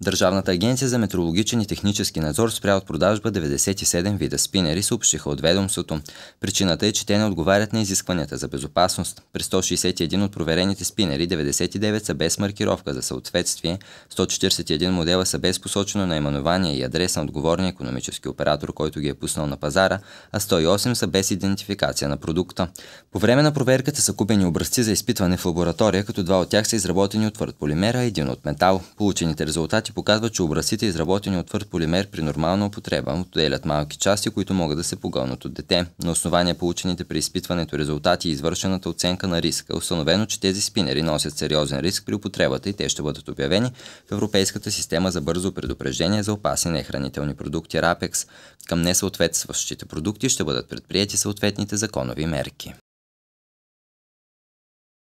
Държавната агенция за метрологичен и технически надзор спря от продажба 97 вида спинери, съобщиха от ведомството. Причината е, че те не отговарят на изискванията за безопасност. При 161 от проверените спинери 99 са без маркировка за съответствие, 141 модела са без посочено наименование и адрес на отговорния економически оператор, който ги е пуснал на пазара, а 108 са без идентификация на продукта. По време на проверката са купени образци за изпитване в лаборатория, като два от тях са изработени от твърд полимера, един от метал. Получените резултати Резултати показват, че образците, изработени от твърд полимер при нормална употреба, отделят малки части, които могат да се погълнат от дете. На основание получените при изпитването резултати и извършената оценка на риска, е установено, че тези спинери носят сериозен риск при употребата и те ще бъдат обявени в Европейската система за бързо предупреждение за опасни нехранителни продукти RAPEX. Към несъответстващите продукти ще бъдат предприяти съответните законови мерки.